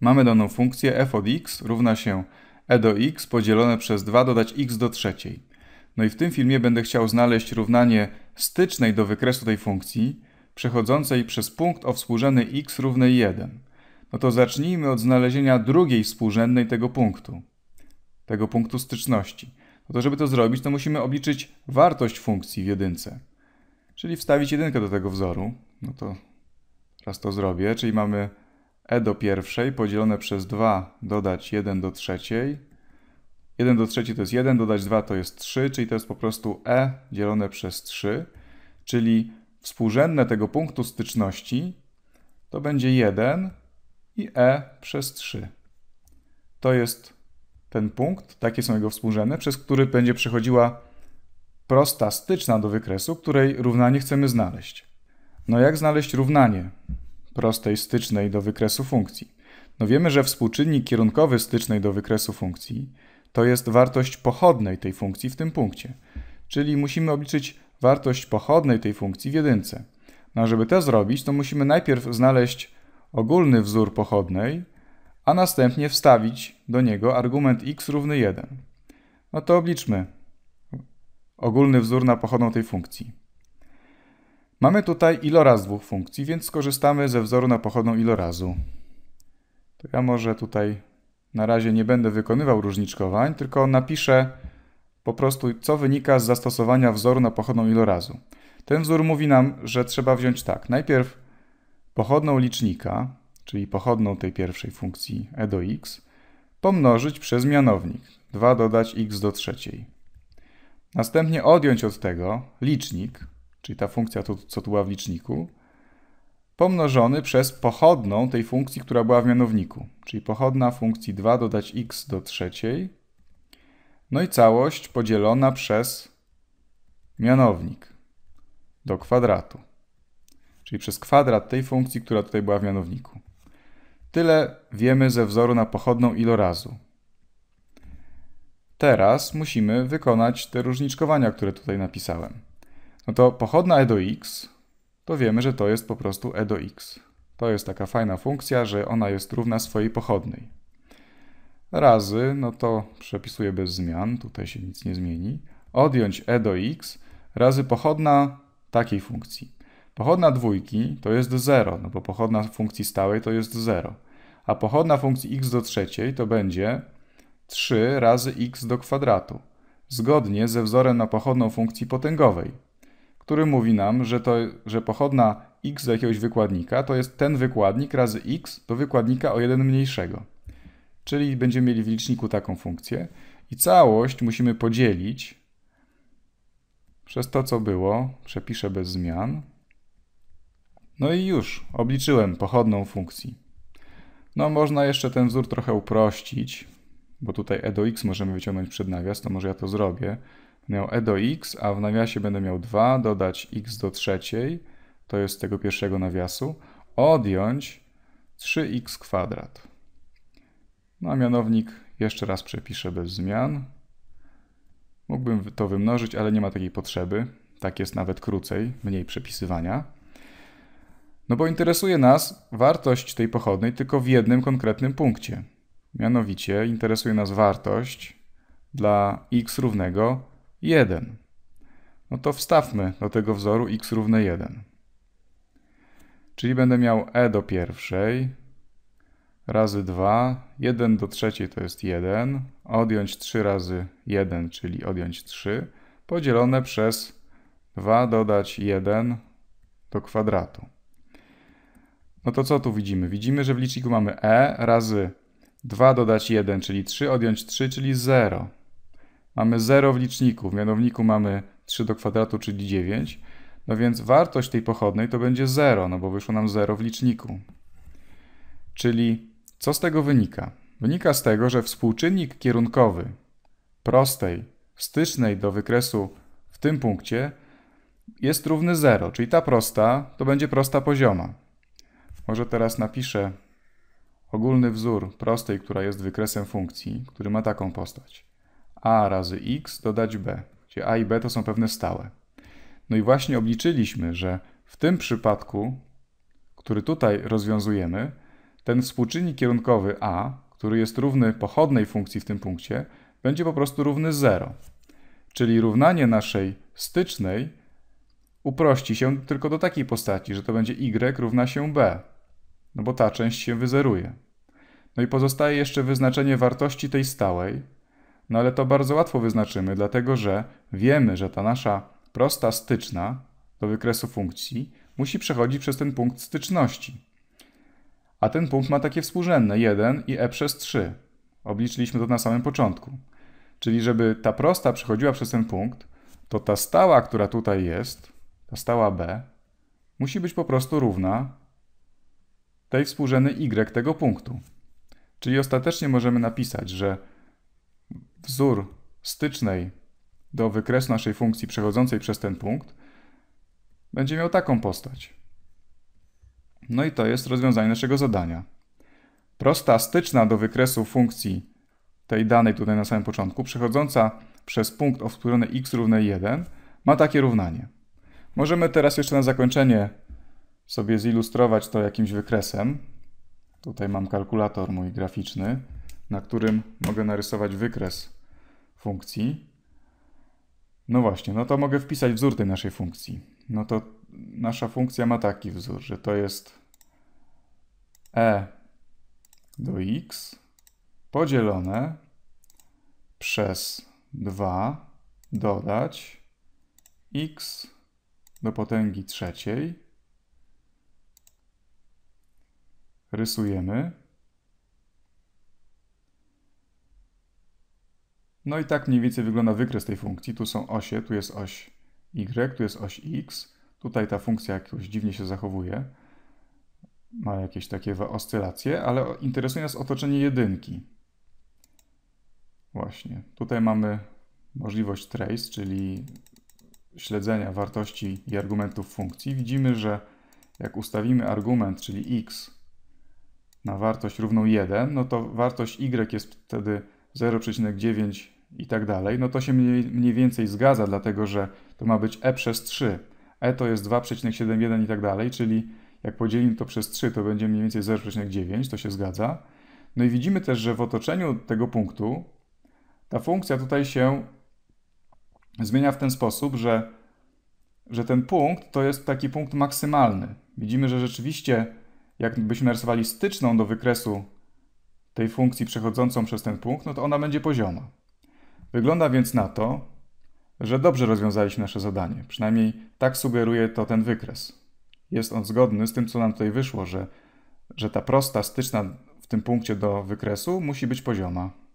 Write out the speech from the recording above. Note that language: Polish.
Mamy daną funkcję f od x równa się e do x podzielone przez 2 dodać x do trzeciej. No i w tym filmie będę chciał znaleźć równanie stycznej do wykresu tej funkcji, przechodzącej przez punkt o współrzędnej x równej 1. No to zacznijmy od znalezienia drugiej współrzędnej tego punktu, tego punktu styczności. No to żeby to zrobić, to musimy obliczyć wartość funkcji w jedynce, czyli wstawić jedynkę do tego wzoru. No to raz to zrobię, czyli mamy e do pierwszej podzielone przez 2 dodać 1 do trzeciej. 1 do trzeciej to jest 1, dodać 2 to jest 3, czyli to jest po prostu e dzielone przez 3, czyli współrzędne tego punktu styczności to będzie 1 i e przez 3. To jest ten punkt, takie są jego współrzędne, przez który będzie przechodziła prosta styczna do wykresu, której równanie chcemy znaleźć. No jak znaleźć równanie? prostej stycznej do wykresu funkcji. No wiemy, że współczynnik kierunkowy stycznej do wykresu funkcji to jest wartość pochodnej tej funkcji w tym punkcie. Czyli musimy obliczyć wartość pochodnej tej funkcji w jedynce. No a żeby to zrobić, to musimy najpierw znaleźć ogólny wzór pochodnej, a następnie wstawić do niego argument x równy 1. No to obliczmy ogólny wzór na pochodną tej funkcji. Mamy tutaj iloraz dwóch funkcji, więc skorzystamy ze wzoru na pochodną ilorazu. To ja może tutaj na razie nie będę wykonywał różniczkowań, tylko napiszę po prostu, co wynika z zastosowania wzoru na pochodną ilorazu. Ten wzór mówi nam, że trzeba wziąć tak. Najpierw pochodną licznika, czyli pochodną tej pierwszej funkcji e do x, pomnożyć przez mianownik. 2 dodać x do trzeciej. Następnie odjąć od tego licznik, czyli ta funkcja, to, co tu była w liczniku, pomnożony przez pochodną tej funkcji, która była w mianowniku. Czyli pochodna funkcji 2 dodać x do trzeciej, no i całość podzielona przez mianownik do kwadratu. Czyli przez kwadrat tej funkcji, która tutaj była w mianowniku. Tyle wiemy ze wzoru na pochodną ilorazu. Teraz musimy wykonać te różniczkowania, które tutaj napisałem. No to pochodna e do x, to wiemy, że to jest po prostu e do x. To jest taka fajna funkcja, że ona jest równa swojej pochodnej. Razy, no to przepisuję bez zmian, tutaj się nic nie zmieni. Odjąć e do x razy pochodna takiej funkcji. Pochodna dwójki to jest 0, no bo pochodna funkcji stałej to jest 0. A pochodna funkcji x do trzeciej to będzie 3 razy x do kwadratu, zgodnie ze wzorem na pochodną funkcji potęgowej, który mówi nam, że, to, że pochodna x do jakiegoś wykładnika to jest ten wykładnik razy x do wykładnika o jeden mniejszego. Czyli będziemy mieli w liczniku taką funkcję i całość musimy podzielić przez to, co było. Przepiszę bez zmian. No i już obliczyłem pochodną funkcji. No można jeszcze ten wzór trochę uprościć, bo tutaj e do x możemy wyciągnąć przed nawias, to może ja to zrobię miał e do x, a w nawiasie będę miał 2, dodać x do trzeciej, to jest tego pierwszego nawiasu, odjąć 3x kwadrat. No a mianownik jeszcze raz przepiszę bez zmian. Mógłbym to wymnożyć, ale nie ma takiej potrzeby. Tak jest nawet krócej, mniej przepisywania. No bo interesuje nas wartość tej pochodnej tylko w jednym konkretnym punkcie. Mianowicie interesuje nas wartość dla x równego 1. No to wstawmy do tego wzoru x równe 1. Czyli będę miał e do pierwszej razy 2, 1 do trzeciej to jest 1, odjąć 3 razy 1, czyli odjąć 3, podzielone przez 2 dodać 1 do kwadratu. No to co tu widzimy? Widzimy, że w liczniku mamy e razy 2 dodać 1, czyli 3, odjąć 3, czyli 0 mamy 0 w liczniku, w mianowniku mamy 3 do kwadratu, czyli 9, no więc wartość tej pochodnej to będzie 0, no bo wyszło nam 0 w liczniku. Czyli co z tego wynika? Wynika z tego, że współczynnik kierunkowy prostej, stycznej do wykresu w tym punkcie jest równy 0, czyli ta prosta to będzie prosta pozioma. Może teraz napiszę ogólny wzór prostej, która jest wykresem funkcji, który ma taką postać a razy x dodać b, gdzie a i b to są pewne stałe. No i właśnie obliczyliśmy, że w tym przypadku, który tutaj rozwiązujemy, ten współczynnik kierunkowy a, który jest równy pochodnej funkcji w tym punkcie, będzie po prostu równy 0. Czyli równanie naszej stycznej uprości się tylko do takiej postaci, że to będzie y równa się b, no bo ta część się wyzeruje. No i pozostaje jeszcze wyznaczenie wartości tej stałej, no ale to bardzo łatwo wyznaczymy, dlatego że wiemy, że ta nasza prosta styczna do wykresu funkcji musi przechodzić przez ten punkt styczności. A ten punkt ma takie współrzędne 1 i e przez 3. Obliczyliśmy to na samym początku. Czyli żeby ta prosta przechodziła przez ten punkt, to ta stała, która tutaj jest, ta stała b, musi być po prostu równa tej współrzędnej y tego punktu. Czyli ostatecznie możemy napisać, że wzór stycznej do wykresu naszej funkcji przechodzącej przez ten punkt będzie miał taką postać. No i to jest rozwiązanie naszego zadania. Prosta styczna do wykresu funkcji tej danej tutaj na samym początku, przechodząca przez punkt o wspólne x równe 1, ma takie równanie. Możemy teraz jeszcze na zakończenie sobie zilustrować to jakimś wykresem. Tutaj mam kalkulator mój graficzny na którym mogę narysować wykres funkcji. No właśnie, no to mogę wpisać wzór tej naszej funkcji. No to nasza funkcja ma taki wzór, że to jest e do x podzielone przez 2 dodać x do potęgi trzeciej. Rysujemy. No i tak mniej więcej wygląda wykres tej funkcji. Tu są osie, tu jest oś y, tu jest oś x. Tutaj ta funkcja jakoś dziwnie się zachowuje. Ma jakieś takie oscylacje, ale interesuje nas otoczenie jedynki. Właśnie. Tutaj mamy możliwość trace, czyli śledzenia wartości i argumentów funkcji. Widzimy, że jak ustawimy argument, czyli x na wartość równą 1, no to wartość y jest wtedy 0,9 i tak dalej, no to się mniej, mniej więcej zgadza, dlatego że to ma być e przez 3. e to jest 2,71 i tak dalej, czyli jak podzielimy to przez 3, to będzie mniej więcej 0,9, to się zgadza. No i widzimy też, że w otoczeniu tego punktu ta funkcja tutaj się zmienia w ten sposób, że, że ten punkt to jest taki punkt maksymalny. Widzimy, że rzeczywiście jakbyśmy narysowali styczną do wykresu tej funkcji przechodzącą przez ten punkt, no to ona będzie pozioma. Wygląda więc na to, że dobrze rozwiązaliśmy nasze zadanie. Przynajmniej tak sugeruje to ten wykres. Jest on zgodny z tym, co nam tutaj wyszło, że, że ta prosta styczna w tym punkcie do wykresu musi być pozioma.